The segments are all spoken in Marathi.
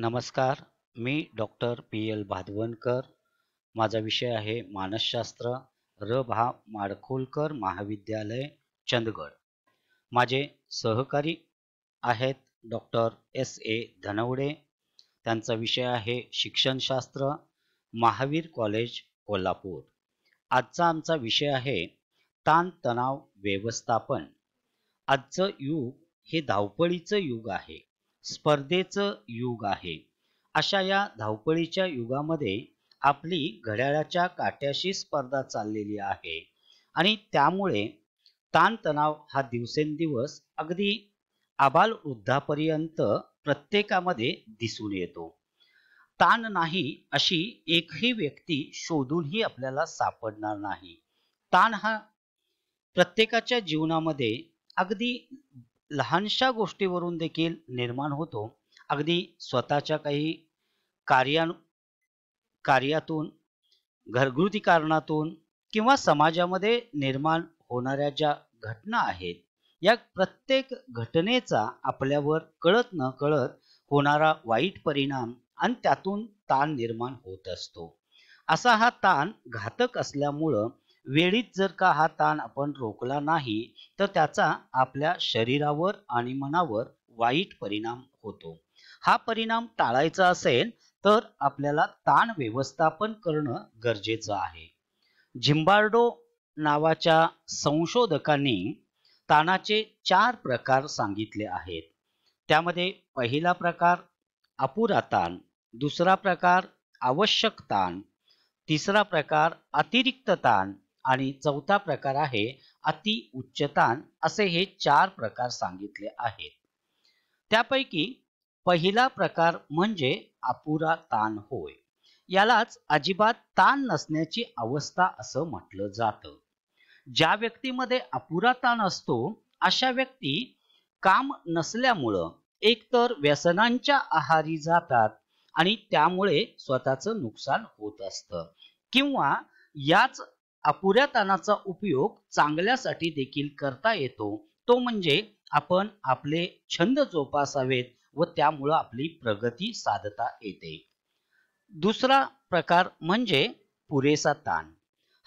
नमस्कार मी डॉक्टर पी एल भादवणकर माझा विषय आहे मानसशास्त्र र भा माडखोलकर महाविद्यालय चंदगड माझे सहकारी आहेत डॉक्टर एस ए धनवडे त्यांचा विषय आहे शिक्षणशास्त्र महावीर कॉलेज कोल्हापूर आजचा आमचा विषय आहे ताणतणाव व्यवस्थापन आजचं युग हे धावपळीचं युग आहे स्पर्धेचं युग आहे अशा या धावपळीच्या युगामध्ये आपली घड्याळाच्या काट्याशी स्पर्धा चाललेली आहे आणि त्यामुळे ताणतणाव हा दिवसेंदिवस अगदी आबाल वृद्धापर्यंत प्रत्येकामध्ये दिसून येतो ताण नाही अशी एकही व्यक्ती शोधूनही आपल्याला सापडणार नाही ताण हा प्रत्येकाच्या जीवनामध्ये अगदी लहानशा गोष्टीवरून देखील निर्माण होतो अगदी स्वतःच्या काही कार्या कार्यातून घरगुती कारणातून किंवा समाजामध्ये निर्माण होणाऱ्या ज्या घटना आहेत या प्रत्येक घटनेचा आपल्यावर कळत न कळत होणारा वाईट परिणाम आणि त्यातून ताण निर्माण होत असतो असा हा ताण घातक असल्यामुळं वेळीच जर का हा ताण आपण रोखला नाही तर त्याचा आपल्या शरीरावर आणि मनावर वाईट परिणाम होतो हा परिणाम टाळायचा असेल तर आपल्याला ताण व्यवस्थापन करणं गरजेचं आहे झिम्बार्डो नावाच्या संशोधकांनी ताणाचे चार प्रकार सांगितले आहेत त्यामध्ये पहिला प्रकार अपुरा ताण दुसरा प्रकार आवश्यक ताण तिसरा प्रकार अतिरिक्त ताण आणि चौथा प्रकार आहे अति ताण असे हे चार प्रकार सांगितले आहेत त्यापैकी पहिला प्रकार म्हणजे अपुरा ताण होय यालाच अजिबात ताण नसण्याची अवस्था असं म्हटलं जातं ज्या व्यक्तीमध्ये अपुरा ताण असतो अशा व्यक्ती काम नसल्यामुळं एकतर व्यसनांच्या आहारी जातात आणि त्यामुळे स्वतःचं नुकसान होत असतं किंवा याच अपुऱ्या ताणाचा उपयोग चांगल्यासाठी देखील करता येतो तो म्हणजे आपण आपले छंद जोपासावेत व त्यामुळं आपली प्रगती साधता येते दुसरा प्रकार म्हणजे पुरेसा ताण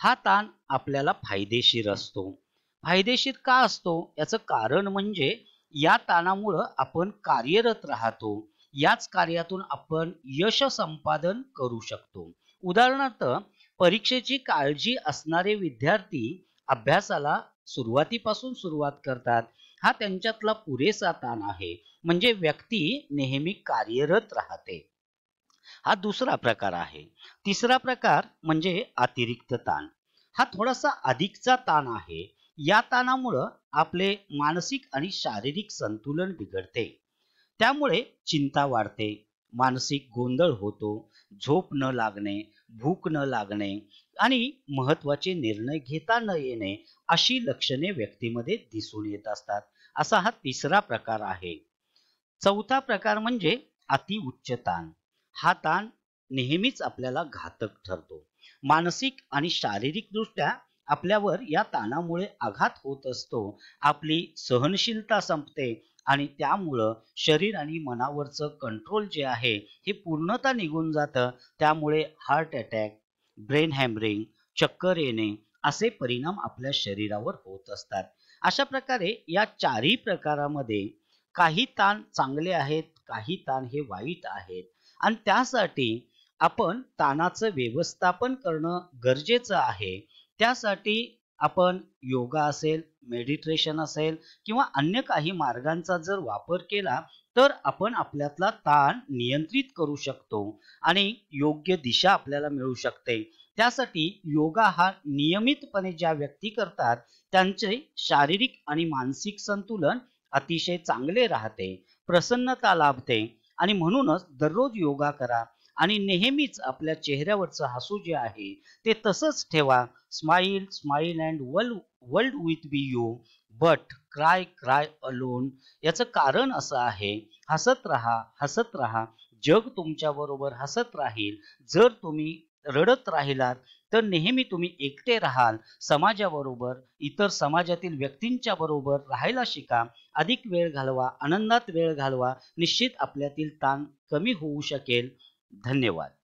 हा ताण आपल्याला फायदेशीर असतो फायदेशीर का असतो याचं कारण म्हणजे या ताणामुळं आपण कार्यरत राहतो याच कार्यातून आपण यश संपादन करू शकतो उदाहरणार्थ परीक्षेची काळजी असणारे विद्यार्थी अभ्यासाला सुरुवातीपासून सुरुवात करतात हा त्यांच्यातला पुरेसा ताण आहे म्हणजे व्यक्ती नेहमी कार्यरत राहते हा दुसरा प्रकार आहे तिसरा प्रकार म्हणजे अतिरिक्त ताण हा थोडासा अधिकचा ताण आहे या ताणामुळं आपले मानसिक आणि शारीरिक संतुलन बिघडते त्यामुळे चिंता वाढते मानसिक गोंधळ होतो झोप न लागणे भूक न लागणे आणि महत्वाचे निर्णय घेता न येणे अशी लक्षणे व्यक्तीमध्ये दिसून येत असतात असा हा तिसरा प्रकार आहे चौथा प्रकार म्हणजे अति उच्च ताण हा ताण नेहमीच आपल्याला घातक ठरतो मानसिक आणि शारीरिक दृष्ट्या आपल्यावर या ताणामुळे आघात होत असतो आपली सहनशीलता संपते आणि त्यामुळं शरीर आणि मनावरचं कंट्रोल जे आहे हे पूर्णता निघून जातं त्यामुळे हार्ट अटॅक ब्रेन हॅमरिंग चक्कर येणे असे परिणाम आपल्या शरीरावर होत असतात अशा प्रकारे या चारही प्रकारामध्ये काही ताण चांगले आहेत काही ताण हे वाईट आहेत आणि त्यासाठी आपण ताणाचं व्यवस्थापन करणं गरजेचं आहे त्यासाठी आपण योगा असेल मेडिटेशन असेल किंवा अन्य काही मार्गांचा जर वापर केला तर आपण आपल्यातला ताण नियंत्रित करू शकतो आणि योग्य दिशा आपल्याला मिळू शकते त्यासाठी योगा हा नियमितपणे ज्या व्यक्ती करतात त्यांचे शारीरिक आणि मानसिक संतुलन अतिशय चांगले राहते प्रसन्नता लाभते आणि म्हणूनच दररोज योगा करा आणि नेहमीच आपल्या चेहऱ्यावरचं हसू जे आहे ते तसंच ठेवा smile smile and world world with be you but cry cry alone याचं कारण असं आहे हसत राहा हसत राहा जग तुमच्याबरोबर हसत राहील जर तुम्ही रडत राहिलात तर नेहमी तुम्ही एकटे राहाल समाजाबरोबर इतर समाजातील व्यक्तींच्या बरोबर राहायला शिका अधिक वेळ घालवा आनंदात वेळ घालवा निश्चित आपल्यातील ताण कमी होऊ शकेल धन्यवाद